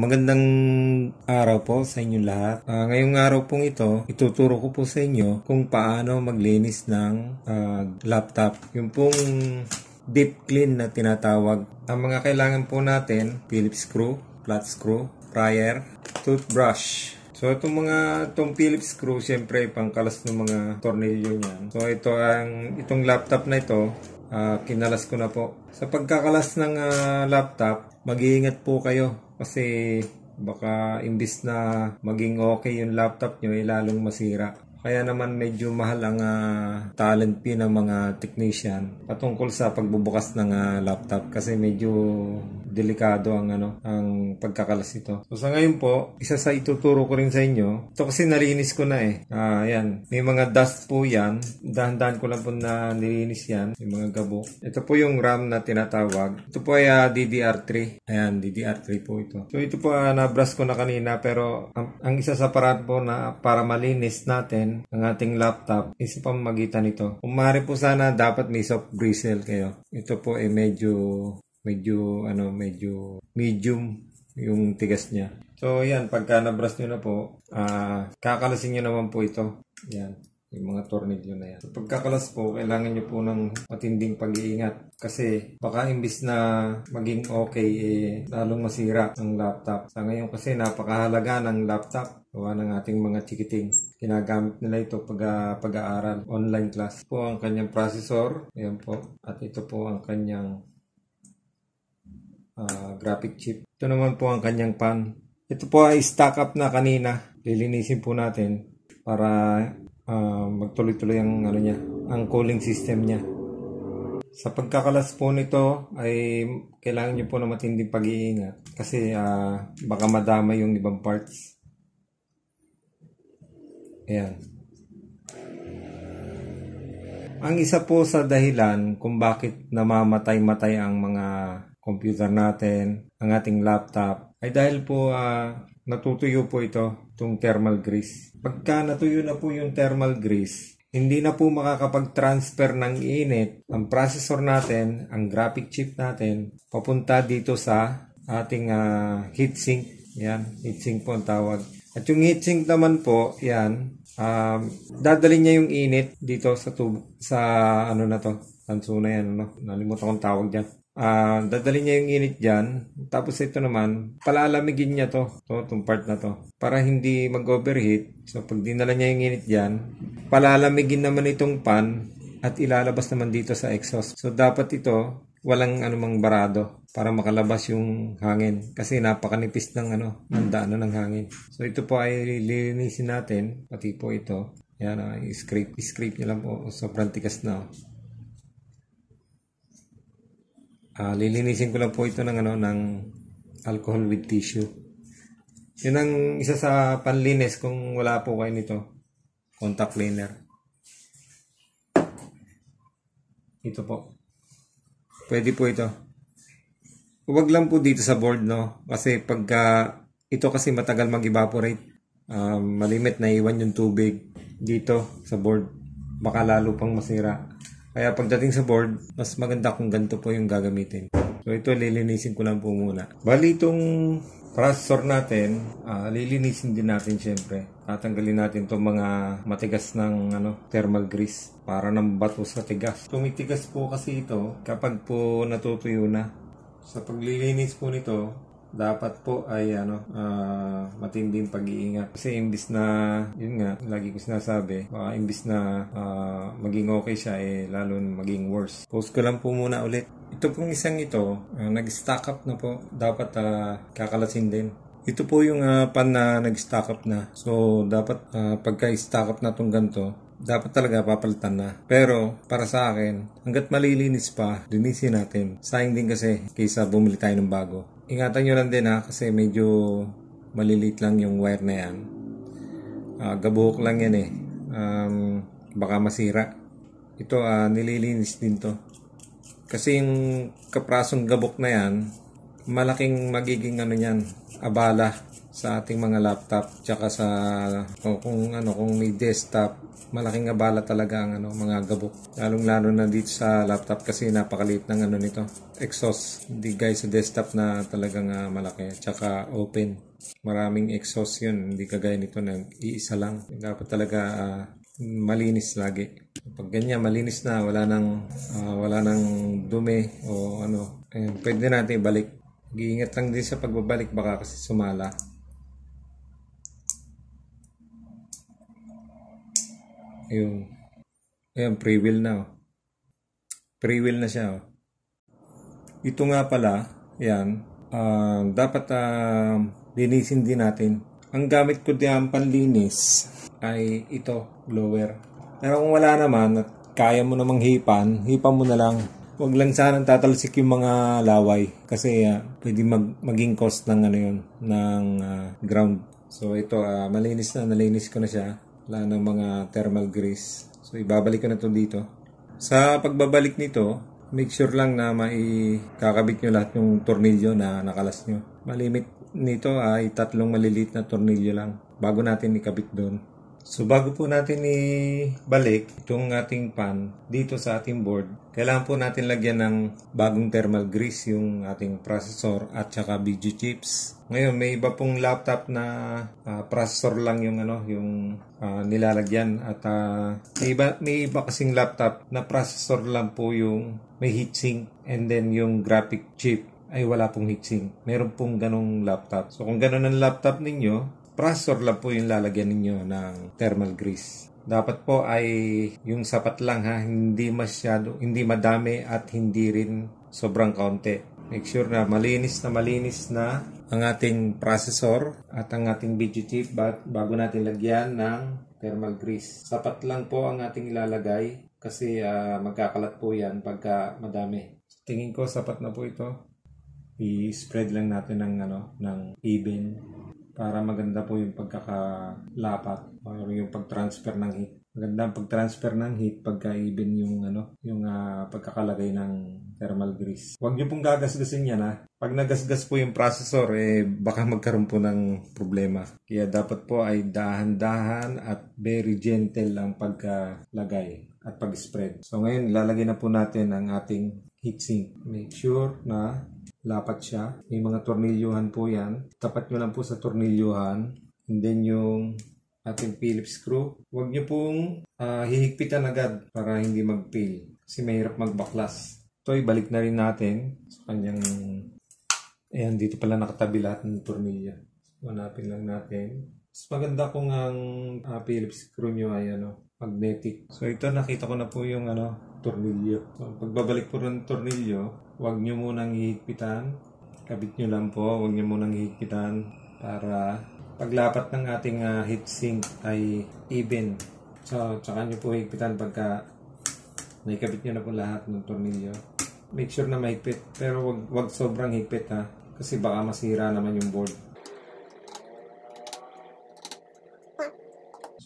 magandang araw po sa inyo lahat. Uh, ngayong araw pong ito, ituturo ko po sa inyo kung paano maglinis ng uh, laptop. Yung pong deep clean na tinatawag. Ang mga kailangan po natin, Phillips screw, flat screw, prior, toothbrush, So itong mga itong Philips screw syempre pangkalas ng mga tornilyo niyan. So ito ang itong laptop na ito uh, kinalas ko na po. Sa pagkakalas ng uh, laptop, mag-iingat po kayo kasi baka imbis na maging okay yung laptop nyo, eh, lalong masira. Kaya naman medyo mahal ang uh, talent fee ng mga technician patungkol sa pagbubukas ng uh, laptop kasi medyo delikado ang ano, ang pagkakalas nito. So sa ngayon po, isa sa ituturo ko rin sa inyo, ito kasi nalinis ko na eh. Ah, yan. May mga dust po yan. Dahan-dahan ko lang po na nilinis yan. Yung mga gabo. Ito po yung RAM na tinatawag. Ito po ay uh, ah, DDR3. Ayan, DDR3 po ito. So ito po uh, na-brush ko na kanina pero ang, ang isa sa paraan po na para malinis natin ang ating laptop is pamagitan nito. Kung maaari po sana dapat may soft bristle kayo. Ito po ay medyo medyo ano medyo medium yung tigas niya. So yan, pagka nabras niyo na po, uh, kakalasin niyo naman po ito. Yan, yung mga tornilyo na yan. So pagkakalas po, kailangan niyo po ng matinding pag-iingat. Kasi baka imbis na maging okay, eh, lalong masira ang laptop. Sa ngayon kasi napakahalaga ng laptop. Gawa ng ating mga chikiting. Ginagamit nila ito pag, ah, pag-aaral. Online class po ang kanyang processor. Ayan po. At ito po ang kanyang uh, graphic chip. Ito naman po ang kanyang pan. Ito po ay stack up na kanina. Lilinisin po natin para uh, magtuloy-tuloy ang ano niya, ang cooling system niya. Sa pagkakalas po nito ay kailangan niyo po na matinding pag-iingat kasi uh, baka madama yung ibang parts. Ayan. Ang isa po sa dahilan kung bakit namamatay-matay ang mga computer natin, ang ating laptop, ay dahil po uh, natutuyo po ito, itong thermal grease. Pagka natuyo na po yung thermal grease, hindi na po makakapag-transfer ng init ang processor natin, ang graphic chip natin, papunta dito sa ating uh, heatsink. Yan, heatsink po ang tawag. At yung heatsink naman po, yan, um, dadalhin niya yung init dito sa tub sa ano na to, tanso na yan, ano, nalimutan kong tawag dyan. Uh, ah, dadali niya yung init dyan. Tapos ito naman, palalamigin niya to, to, itong part na to. Para hindi mag-overheat. So pag dinala niya yung init dyan, palalamigin naman itong pan at ilalabas naman dito sa exhaust. So dapat ito, walang anumang barado para makalabas yung hangin kasi napakanipis ng ano ng dano ng hangin so ito po ay lilinisin natin pati po ito yan uh, ah, scrape scrape nyo lang po sobrang tikas na oh. Uh, lilinisin ko lang po ito ng ano ng alcohol with tissue. Yun ang isa sa panlinis kung wala po kayo nito. Contact cleaner. Ito po. Pwede po ito. Huwag lang po dito sa board, no? Kasi pagka ito kasi matagal mag-evaporate. Um, malimit na iwan yung tubig dito sa board. Baka lalo pang masira. Kaya pagdating sa board, mas maganda kung ganito po yung gagamitin. So ito lilinisin ko lang po muna. Bali itong processor natin, uh, lilinisin din natin syempre. Tatanggalin natin itong mga matigas ng ano, thermal grease para ng bato sa tigas. Tumitigas po kasi ito kapag po natutuyo na. Sa paglilinis po nito, dapat po ay ano uh, matinding pag-iingat kasi imbis na yun nga lagi ko sinasabi baka imbis na uh, maging okay siya eh lalo maging worse post ko lang po muna ulit ito pong isang ito uh, nag-stack up na po dapat uh, kakalasin din ito po yung uh, pan na nag-stock up na. So, dapat uh, ah, pagka-stock up na tong ganito, dapat talaga papalitan na. Pero, para sa akin, hanggat malilinis pa, linisin natin. Sayang din kasi kaysa bumili tayo ng bago. Ingatan nyo lang din ha, ah, kasi medyo malilit lang yung wire na yan. Uh, gabuhok lang yan eh. Um, baka masira. Ito, uh, nililinis din to. Kasi yung kaprasong gabok na yan, malaking magiging ano yan, abala sa ating mga laptop tsaka sa o kung ano kung may desktop malaking abala talaga ang ano mga gabok lalong lalo na dito sa laptop kasi napakaliit ng ano nito exhaust hindi guys sa desktop na talagang uh, malaki tsaka open maraming exhaust yun hindi kagaya nito nag iisa lang dapat talaga uh, malinis lagi pag ganyan malinis na wala nang uh, wala nang dumi o ano eh, pwede natin ibalik Mag-iingat lang din sa pagbabalik baka kasi sumala. Ayun. Ayun, free will na. Oh. Free will na siya. Oh. Ito nga pala, yan, uh, ah, dapat uh, linisin din natin. Ang gamit ko diyan panlinis ay ito, blower. Pero kung wala naman at kaya mo namang hipan, hipan mo na lang wag lang sana tatalsik yung mga laway kasi uh, pwede mag, maging cost ng ano yun, ng uh, ground. So ito, uh, malinis na, nalinis ko na siya. Wala ng mga thermal grease. So ibabalik ko na to dito. Sa pagbabalik nito, make sure lang na maikakabit nyo lahat yung tornilyo na nakalas nyo. Malimit nito ay tatlong maliliit na tornilyo lang bago natin ikabit doon. So bago po natin ibalik itong ating pan dito sa ating board, kailangan po natin lagyan ng bagong thermal grease yung ating processor at saka video chips. Ngayon may iba pong laptop na uh, processor lang yung ano yung uh, nilalagyan at uh, may iba may iba kasing laptop na processor lang po yung may heatsink and then yung graphic chip ay wala pong heatsink. Meron pong ganong laptop. So kung ganon ang laptop ninyo, Prasor lang po yung lalagyan ninyo ng thermal grease. Dapat po ay yung sapat lang ha, hindi masyado, hindi madami at hindi rin sobrang kaunti. Make sure na malinis na malinis na ang ating processor at ang ating video chip bago natin lagyan ng thermal grease. Sapat lang po ang ating ilalagay kasi uh, magkakalat po yan pagka madami. Tingin ko sapat na po ito. I-spread lang natin ng ano ng even para maganda po yung pagkakalapat or yung pag-transfer ng heat. Maganda ang pag-transfer ng heat pagka even yung ano, yung uh, pagkakalagay ng thermal grease. Huwag niyo pong gagasgasin yan ha. Ah. Pag nagasgas po yung processor, eh, baka magkaroon po ng problema. Kaya dapat po ay dahan-dahan at very gentle ang pagkalagay at pag-spread. So ngayon, lalagay na po natin ang ating heatsink. Make sure na lapat siya. May mga tornilyohan po yan. Tapat nyo lang po sa tornilyohan. And then yung ating Phillips screw. Huwag nyo pong uh, hihigpitan agad para hindi mag-peel. Kasi mahirap magbaklas. Ito ibalik na rin natin sa kanyang... Ayan, dito pala nakatabi lahat ng tornilyo. Hanapin lang natin. Mas maganda kung ang uh, ah, Phillips screw nyo ay ano, magnetic. So ito nakita ko na po yung ano, tornilyo. So pagbabalik po ng tornilyo, huwag nyo munang hihigpitan. Kabit nyo lang po, huwag nyo munang hihigpitan para paglapat ng ating uh, heat sink ay even. So tsaka nyo po higpitan pagka naikabit nyo na po lahat ng tornilyo. Make sure na mahigpit pero wag, wag sobrang higpit ha kasi baka masira naman yung board.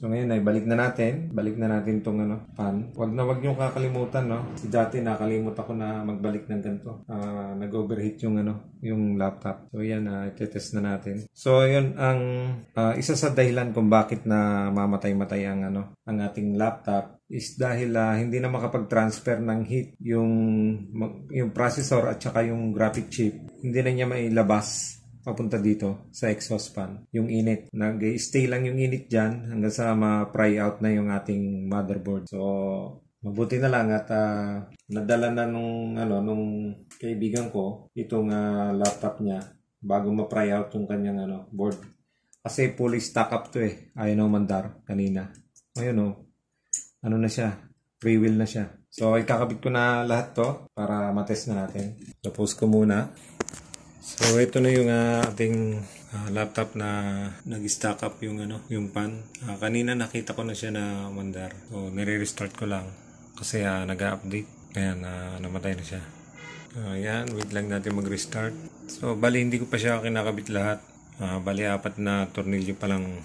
So ngayon ay balik na natin. Balik na natin tong ano, pan. Wag na wag niyo kakalimutan, no. Si dati nakalimut ako na magbalik ng ganito. Uh, nag-overheat yung ano, yung laptop. So yan, uh, ah, test na natin. So yun ang uh, isa sa dahilan kung bakit na mamatay-matay ang ano, ang ating laptop is dahil uh, hindi na makapag-transfer ng heat yung yung processor at saka yung graphic chip. Hindi na niya mailabas papunta dito sa exhaust fan, yung init. Nag-stay lang yung init dyan hanggang sa ma-pry out na yung ating motherboard. So, mabuti na lang at uh, nadala na nung, ano, nung kaibigan ko itong uh, laptop niya bago ma-pry out yung kanyang ano, board. Kasi fully stock up to eh. Ayaw na mandar kanina. Ngayon oh, ano na siya, free will na siya. So, ikakabit ko na lahat to para matest na natin. Tapos ko muna. So ito na yung uh, ating uh, laptop na nag-stack up yung ano, yung pan. Uh, kanina nakita ko na siya na mandar. So nire-restart ko lang kasi uh, nag-update. Kaya uh, namatay na siya. Uh, wait lang natin mag-restart. So bali hindi ko pa siya kinakabit lahat. Uh, bali apat na tornilyo pa lang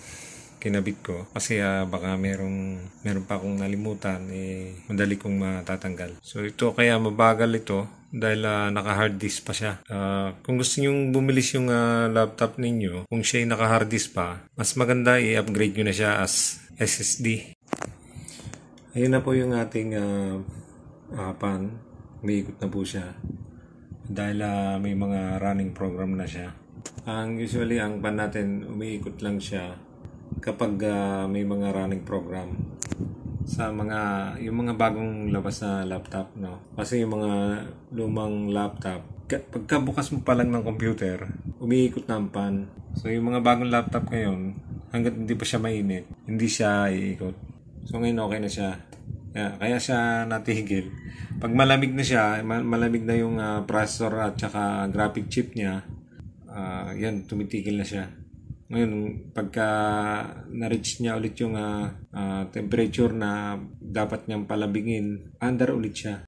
kinabit ko kasi uh, baka merong meron pa akong nalimutan eh madali kong matatanggal. So ito kaya mabagal ito dahil uh, ah, naka hard disk pa siya. Uh, kung gusto niyo bumilis yung uh, laptop ninyo, kung siya ay naka hard disk pa, mas maganda i-upgrade niyo na siya as SSD. Ayun na po yung ating uh, uh, pan. Umiikot na po siya. Dahil uh, may mga running program na siya. Ang usually ang pan natin umiikot lang siya kapag uh, may mga running program sa mga yung mga bagong labas na laptop no kasi yung mga lumang laptop pagkabukas mo pa lang ng computer umiikot na ang pan so yung mga bagong laptop ngayon hanggat hindi pa siya mainit hindi siya iikot so ngayon okay na siya kaya, kaya siya natigil pag malamig na siya malamig na yung uh, processor at saka graphic chip niya uh, ah, yan tumitigil na siya ngayon, pagka na-reach niya ulit yung uh, uh, temperature na dapat niyang palabingin, under ulit siya.